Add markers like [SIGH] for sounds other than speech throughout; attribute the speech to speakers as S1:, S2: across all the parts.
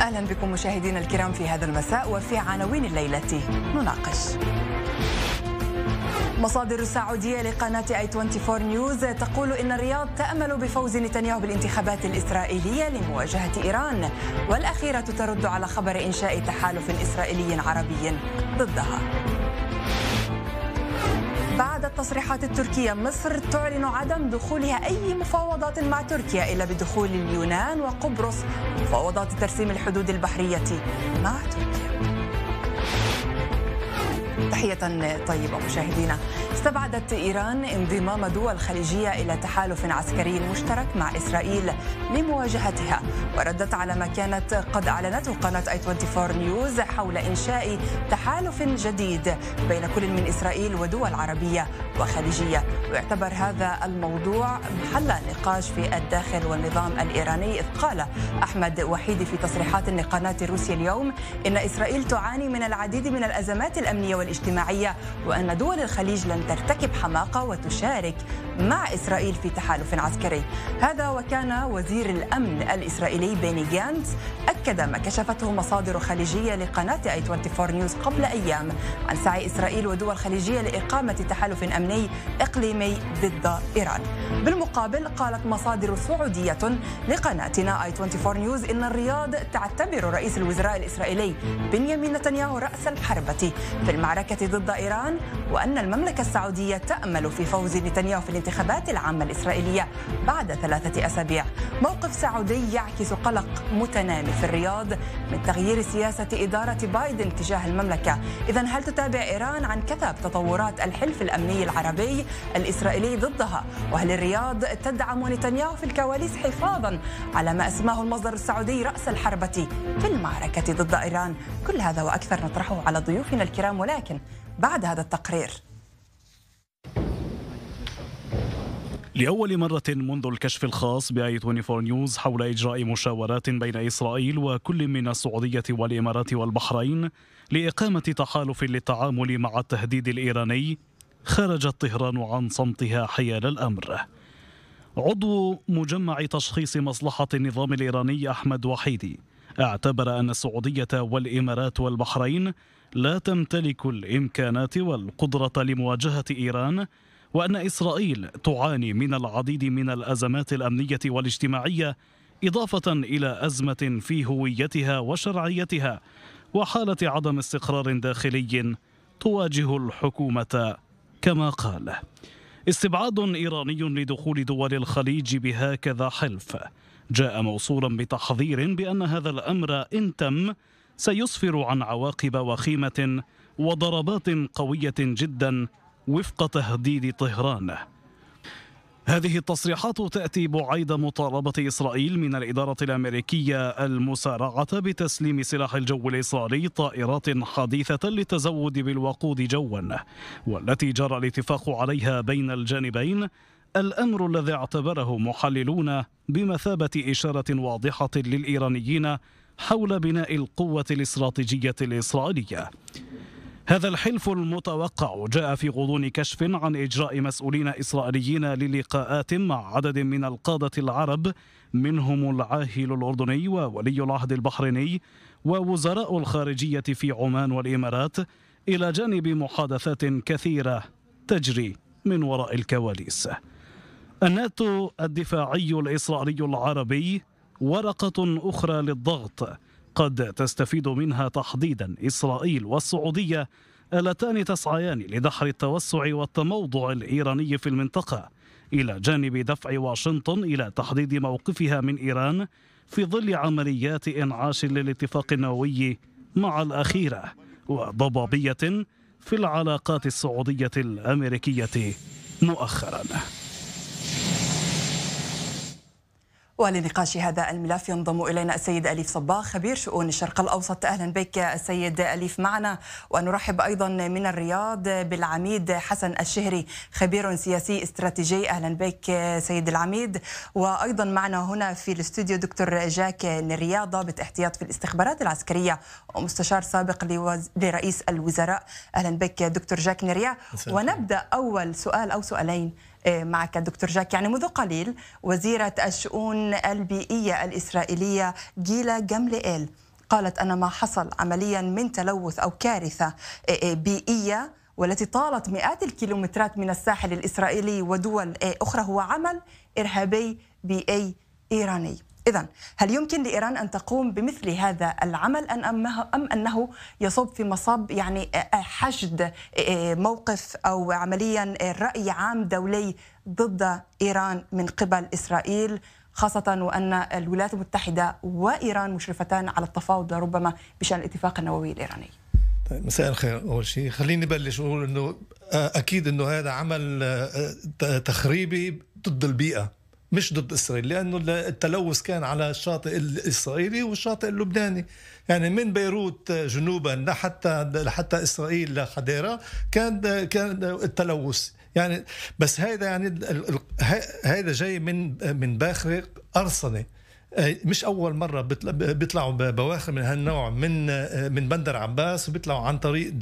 S1: أهلا بكم مشاهدينا الكرام في هذا المساء وفي عناوين الليلة نناقش مصادر سعودية لقناة اي 24 نيوز تقول إن الرياض تأمل بفوز نتنياهو بالانتخابات الإسرائيلية لمواجهة إيران والأخيرة ترد على خبر إنشاء تحالف إسرائيلي عربي ضدها بعد التصريحات التركية مصر تعلن عدم دخولها أي مفاوضات مع تركيا إلا بدخول اليونان وقبرص مفاوضات ترسيم الحدود البحرية مع تركيا تحية طيبة مشاهدينا استبعدت إيران انضمام دول خليجية إلى تحالف عسكري مشترك مع إسرائيل لمواجهتها وردت على ما كانت قد أعلنته قناة اي 24 نيوز حول إنشاء تحالف جديد بين كل من إسرائيل ودول عربية وخليجية ويعتبر هذا الموضوع محل نقاش في الداخل والنظام الإيراني إذ قال أحمد وحيدي في تصريحات لقناة روسيا اليوم إن إسرائيل تعاني من العديد من الأزمات الأمنية والاجتماعية الاجتماعية وأن دول الخليج لن ترتكب حماقة وتشارك مع إسرائيل في تحالف عسكري هذا وكان وزير الأمن الإسرائيلي بيني جانتز أكد ما كشفته مصادر خليجية لقناة اي 24 نيوز قبل أيام عن سعي إسرائيل ودول خليجية لإقامة تحالف أمني إقليمي ضد إيران بالمقابل قالت مصادر سعودية لقناتنا اي 24 نيوز إن الرياض تعتبر رئيس الوزراء الإسرائيلي بنيامين نتنياهو رأس الحربة في المعركة المشاركة ضد إيران وأن المملكة السعودية تأمل في فوز نتنياهو في الانتخابات العامة الإسرائيلية بعد ثلاثة أسابيع موقف سعودي يعكس قلق متنامي في الرياض من تغيير سياسة إدارة بايدن تجاه المملكة إذا هل تتابع إيران عن كثب تطورات الحلف الأمني العربي الإسرائيلي ضدها وهل الرياض تدعم نتنياهو في الكواليس حفاظا على ما أسماه المصدر السعودي رأس الحربة في المعركة ضد إيران كل هذا وأكثر نطرحه على ضيوفنا الكرام ولكن بعد هذا التقرير
S2: لأول مرة منذ الكشف الخاص بأي 24 نيوز حول إجراء مشاورات بين إسرائيل وكل من السعودية والإمارات والبحرين لإقامة تحالف للتعامل مع التهديد الإيراني خرجت طهران عن صمتها حيال الأمر عضو مجمع تشخيص مصلحة النظام الإيراني أحمد وحيدي اعتبر أن السعودية والإمارات والبحرين لا تمتلك الامكانات والقدره لمواجهه ايران وان اسرائيل تعاني من العديد من الازمات الامنيه والاجتماعيه اضافه الى ازمه في هويتها وشرعيتها وحاله عدم استقرار داخلي تواجه الحكومه كما قال استبعاد ايراني لدخول دول الخليج بهكذا حلف جاء موصولا بتحذير بان هذا الامر ان تم سيسفر عن عواقب وخيمة وضربات قوية جدا وفق تهديد طهران هذه التصريحات تأتي بعيد مطالبة إسرائيل من الإدارة الأمريكية المسارعة بتسليم سلاح الجو الإسرائيلي طائرات حديثة للتزود بالوقود جوا والتي جرى الاتفاق عليها بين الجانبين الأمر الذي اعتبره محللون بمثابة إشارة واضحة للإيرانيين حول بناء القوة الاستراتيجية الإسرائيلية هذا الحلف المتوقع جاء في غضون كشف عن إجراء مسؤولين إسرائيليين للقاءات مع عدد من القادة العرب منهم العاهل الأردني وولي العهد البحريني ووزراء الخارجية في عمان والإمارات إلى جانب محادثات كثيرة تجري من وراء الكواليس الناتو الدفاعي الإسرائيلي العربي ورقة أخرى للضغط قد تستفيد منها تحديدا إسرائيل والسعودية اللتان تسعيان لدحر التوسع والتموضع الإيراني في المنطقة إلى جانب دفع واشنطن إلى تحديد موقفها من إيران في ظل عمليات إنعاش للاتفاق النووي مع الأخيرة وضبابية في العلاقات السعودية الأمريكية مؤخراً
S1: ولنقاش هذا الملف ينضم إلينا السيد أليف صباغ خبير شؤون الشرق الأوسط أهلا بك السيد أليف معنا ونرحب أيضا من الرياض بالعميد حسن الشهري خبير سياسي استراتيجي أهلا بك سيد العميد وأيضا معنا هنا في الاستوديو دكتور جاك نريا ضابط احتياط في الاستخبارات العسكرية ومستشار سابق لرئيس الوزراء أهلا بك دكتور جاك نريا ونبدأ أول سؤال أو سؤالين آه، معك دكتور جاك يعني منذ قليل وزيرة الشؤون البيئية الإسرائيلية جيلا جامليل قالت أن ما حصل عمليا من تلوث أو كارثة آه، آه، بيئية والتي طالت مئات الكيلومترات من الساحل الإسرائيلي ودول أخرى هو عمل إرهابي بيئي إيراني إذا هل يمكن لإيران أن تقوم بمثل هذا العمل أم أم أنه يصب في مصب يعني آه، آه، حشد آه، موقف أو عمليا رأي عام دولي ضد إيران من قبل إسرائيل خاصة وأن الولايات المتحدة وإيران مشرفتان على التفاوض ربما بشأن الاتفاق النووي الإيراني
S3: طيب مساء الخير أول شيء خليني بلش أقول أنه أكيد أنه هذا عمل تخريبي ضد البيئة مش ضد اسرائيل لانه التلوث كان على الشاطئ الاسرائيلي والشاطئ اللبناني يعني من بيروت جنوبا لحتى لحتى اسرائيل لحديره كان كان التلوث يعني بس هذا يعني هذا جاي من من باخره ارصنه مش اول مره بيطلعوا بواخر من هالنوع من من بندر عباس وبيطلعوا عن طريق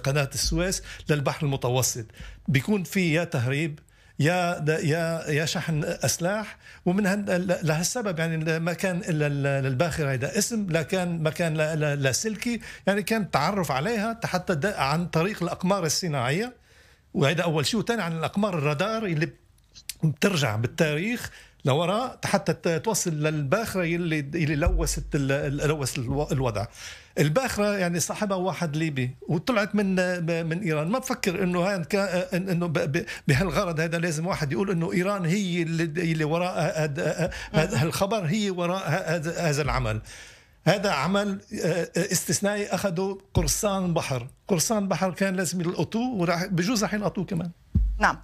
S3: قناه السويس للبحر المتوسط بيكون في يا تهريب يا يا يا شحن اسلاح ومن لهالسبب يعني ما كان الا للباخره هيدا اسم لا كان ما كان لا سلكي يعني كان التعرف عليها حتى عن طريق الاقمار الصناعيه وهذا اول شيء وثاني عن الاقمار الرادار اللي بترجع بالتاريخ لوراء حتى توصل للباخره يلي اللي لوست لوست الوضع الباخره يعني صاحبها واحد ليبي وطلعت من من ايران ما بفكر انه انه بهالغرض هذا لازم واحد يقول انه ايران هي اللي وراء هذا الخبر هي وراء هذا العمل هذا عمل آه، آه، استثنائي اخذه قرصان بحر قرصان بحر كان لازم يلقطوه وراح بجوز راح يلقطوه كمان
S1: نعم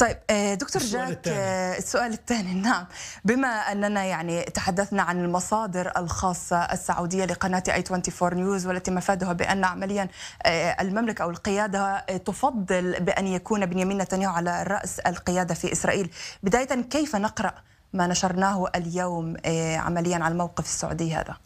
S1: طيب آه، دكتور جاك آه، السؤال الثاني [LAUGHS] نعم بما اننا يعني تحدثنا عن المصادر الخاصه السعوديه لقناه اي 24 نيوز والتي مفادها بان عمليا آه، المملكه او القياده تفضل بان يكون بنيامين نتنياهو على راس القياده في اسرائيل بدايه كيف نقرا ما نشرناه اليوم عمليا عن الموقف السعودي هذا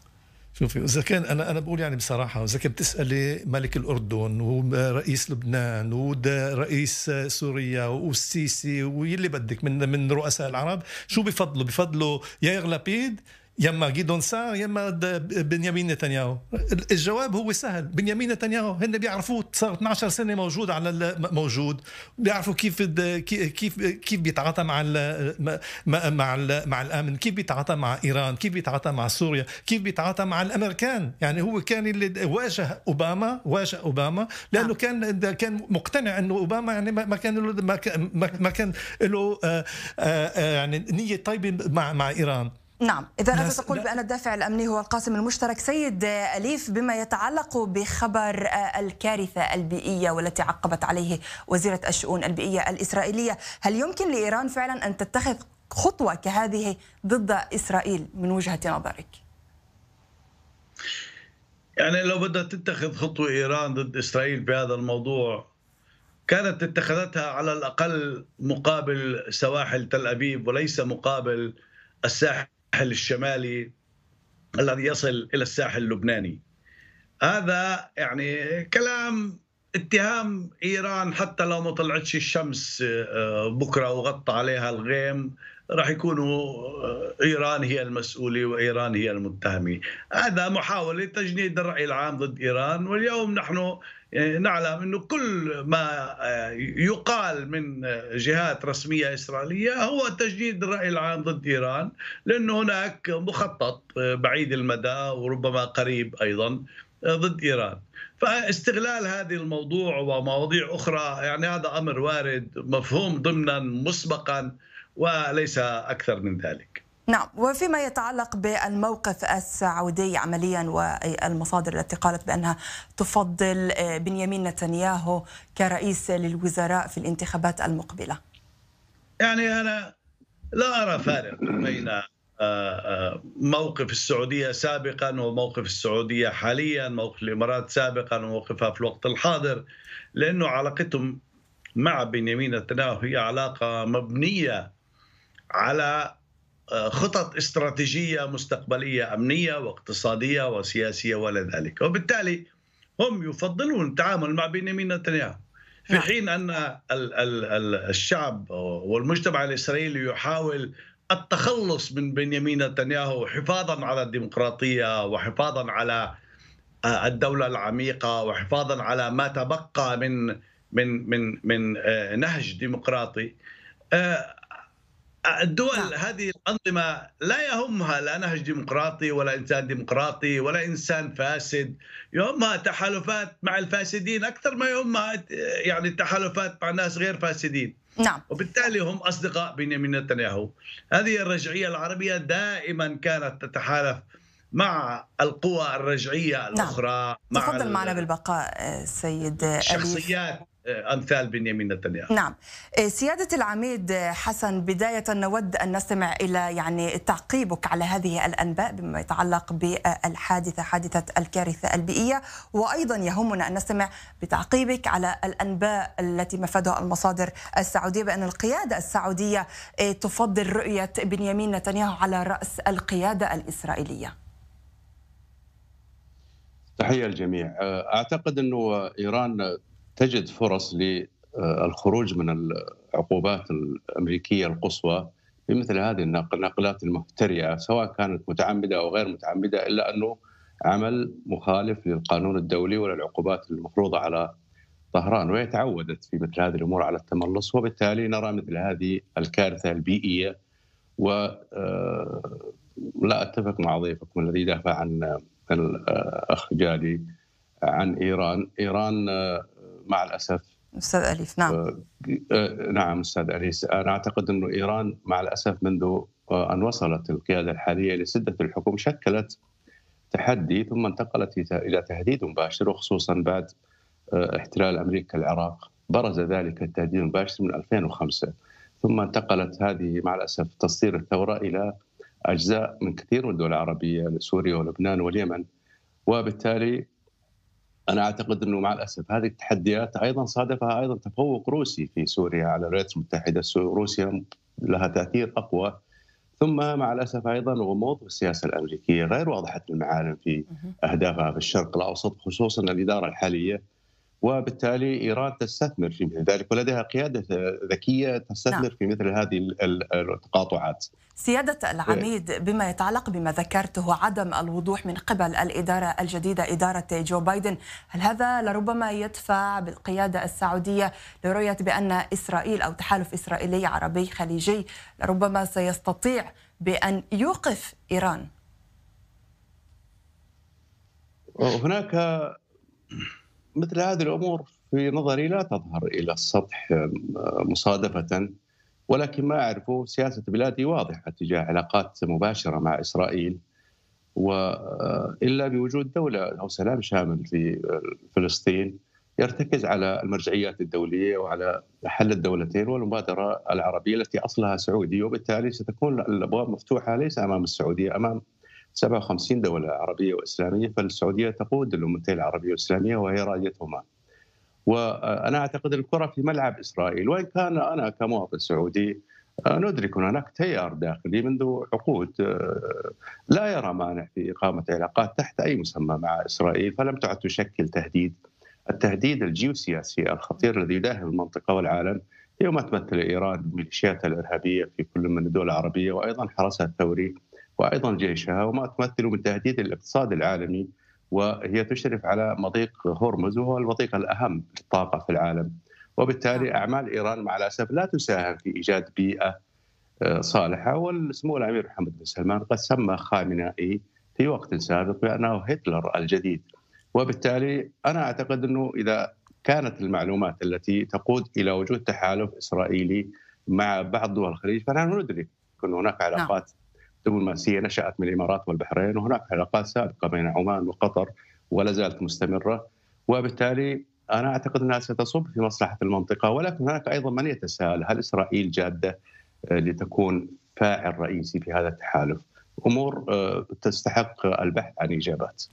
S3: شوفي اذا كان انا انا بقول يعني بصراحه اذا كنت تسالي ملك الاردن ورئيس لبنان ورئيس سوريا والسيسي واللي بدك من من رؤساء العرب شو بفضلوا بفضلوا يا لبيد يا اما جيدون سار يا اما بنيامين نتنياهو الجواب هو سهل بنيامين نتنياهو هن بيعرفوه صار 12 سنه موجود على موجود بيعرفوا كيف كيف كيف بيتعاطى مع ال مع مع الامن كيف بيتعاطى مع ايران كيف بيتعاطى مع سوريا كيف بيتعاطى مع الامريكان يعني هو كان اللي واجه اوباما واجه اوباما لانه آه. كان كان مقتنع انه اوباما يعني ما كان له ما كان له آه، آه، يعني نيه طيبه مع مع ايران
S1: نعم إذا أنت تقول بأن الدافع الأمني هو القاسم المشترك سيد أليف بما يتعلق بخبر آه، الكارثة البيئية والتي عقبت عليه وزيرة الشؤون البيئية الإسرائيلية هل يمكن لإيران فعلا أن تتخذ خطوة كهذه ضد إسرائيل من وجهة نظرك؟
S4: يعني لو بدها تتخذ خطوة إيران ضد إسرائيل بهذا الموضوع كانت اتخذتها على الأقل مقابل سواحل تل أبيب وليس مقابل الساحل الساحل الشمالي الذي يصل الى الساحل اللبناني هذا يعني كلام اتهام ايران حتى لو ما طلعتش الشمس آه، آه، بكره وغطى عليها الغيم راح يكونوا آه، ايران هي المسؤوله وايران هي المتهمه، هذا محاوله تجنيد الراي العام ضد ايران واليوم نحن نعلم انه كل ما يقال من جهات رسميه اسرائيليه هو تجنيد الراي العام ضد ايران لانه هناك مخطط بعيد المدى وربما قريب ايضا ضد ايران فاستغلال هذه الموضوع ومواضيع اخرى يعني هذا امر وارد مفهوم ضمنا مسبقا وليس اكثر من ذلك
S1: نعم وفيما يتعلق بالموقف السعودي عمليا والمصادر التي قالت بأنها تفضل آه، بنيامين نتنياهو كرئيس للوزراء في الانتخابات المقبلة
S4: يعني أنا لا أرى فارق بين آه، آه، موقف السعودية سابقا وموقف السعودية حاليا موقف الإمارات سابقا وموقفها في الوقت الحاضر لأنه علاقتهم مع بنيامين نتنياهو هي علاقة مبنية على آه، خطط استراتيجية مستقبلية أمنية واقتصادية وسياسية ولا ذلك وبالتالي هم يفضلون التعامل مع بنيامين نتنياهو في نعم. حين أن الشعب والمجتمع الإسرائيلي يحاول التخلص من بنيامين نتنياهو حفاظا على الديمقراطيه وحفاظا على آه، الدوله العميقه وحفاظا على ما تبقى من من من من آه، نهج ديمقراطي آه، الدول نعم. هذه الانظمه لا يهمها لا نهج ديمقراطي ولا انسان ديمقراطي ولا انسان فاسد يهمها تحالفات مع الفاسدين اكثر ما يهمها يعني تحالفات مع ناس غير فاسدين نعم وبالتالي هم أصدقاء بنيامين نتنياهو هذه الرجعية العربية دائما كانت تتحالف مع القوى الرجعية نعم. الأخرى نعم. مع تفضل معنا
S1: بالبقاء سيد الشخصيات
S4: آه، امثال بنيامين نتنياهو نعم
S1: آه، سياده العميد آه، حسن بدايه نود ان نستمع الى يعني تعقيبك على هذه الانباء بما يتعلق بالحادثه حادثه الكارثه البيئيه وايضا يهمنا ان نستمع بتعقيبك على الانباء التي مفادها المصادر السعوديه بان القياده السعوديه تفضل رؤيه بنيامين نتنياهو على راس القياده الاسرائيليه
S5: تحيه للجميع اعتقد انه ايران تجد فرص للخروج من العقوبات الامريكيه القصوى بمثل هذه النقلات المفترئه سواء كانت متعمده او غير متعمده الا انه عمل مخالف للقانون الدولي وللعقوبات المفروضه على طهران وهي تعودت في مثل هذه الامور على التملص وبالتالي نرى مثل هذه الكارثه البيئيه و آه، لا اتفق مع ضيفكم الذي دافع عن الاخ آه، آه، جالي عن ايران، ايران مع الاسف
S1: استاذ اليف نعم
S5: آه، نعم استاذ اليس انا اعتقد انه ايران مع الاسف منذ آه، ان وصلت القياده الحاليه لسده الحكم شكلت تحدي ثم انتقلت الى تهديد مباشر وخصوصا بعد آه، احتلال امريكا العراق برز ذلك التهديد المباشر من 2005 ثم انتقلت هذه مع الاسف تصدير الثوره الى اجزاء من كثير من الدول العربيه سوريا ولبنان واليمن وبالتالي انا اعتقد انه مع الاسف هذه التحديات ايضا صادفها ايضا تفوق روسي في سوريا على الولايات المتحده، روسيا لها تاثير اقوى ثم مع الاسف ايضا غموض السياسه الامريكيه غير واضحه المعالم في اهدافها في الشرق الاوسط خصوصا الاداره الحاليه وبالتالي ايران تستثمر في مثل ذلك ولديها قياده ذكيه تستثمر نعم. في مثل هذه التقاطعات.
S1: سياده العميد إيه. بما يتعلق بما ذكرته عدم الوضوح من قبل الاداره الجديده اداره جو بايدن، هل هذا لربما يدفع بالقياده السعوديه لرؤيه بان اسرائيل او تحالف اسرائيلي عربي خليجي لربما سيستطيع بان يوقف ايران؟
S5: هناك مثل هذه الامور في نظري لا تظهر الى السطح مصادفه ولكن ما اعرفه سياسه بلادي واضحه تجاه علاقات مباشره مع اسرائيل والا آه، بوجود دوله او سلام شامل في آه، فلسطين يرتكز على المرجعيات الدوليه وعلى حل الدولتين والمبادره العربيه التي اصلها سعودي وبالتالي ستكون الابواب مفتوحه ليس امام السعوديه امام 57 دولة عربية وإسلامية فالسعودية تقود الأمتين العربية والإسلامية وهي رايتهما وأنا أعتقد الكرة في ملعب إسرائيل وإن كان أنا كمواطن سعودي آه، ندرك أن هناك تيار داخلي منذ عقود آه، لا يرى مانع في إقامة علاقات تحت أي مسمى مع إسرائيل فلم تعد تشكل تهديد التهديد الجيوسياسي الخطير الذي يداهم المنطقة والعالم هي ما تمثل إيران ميليشياتها الإرهابية في كل من الدول العربية وأيضا حرسها الثوري وايضا جيشها وما تمثله من تهديد الاقتصاد العالمي وهي تشرف على مضيق هرمز وهو الوثيقه الاهم للطاقه في العالم وبالتالي نعم. اعمال ايران مع الاسف لا تساهم في ايجاد بيئه آه، صالحه والسمو الامير محمد بن سلمان قد سمى خامنائي في وقت سابق بانه هتلر الجديد وبالتالي انا اعتقد انه اذا كانت المعلومات التي تقود الى وجود تحالف اسرائيلي مع بعض دول الخليج فنحن ندرك ان هناك علاقات نعم. دبلوماسيه نشات من الامارات والبحرين وهناك علاقات سابقه بين عمان وقطر ولا زالت مستمره وبالتالي انا اعتقد انها ستصب في مصلحه المنطقه ولكن هناك ايضا من يتساءل هل اسرائيل جاده آه، لتكون فاعل رئيسي في هذا التحالف؟ امور آه، تستحق البحث عن اجابات.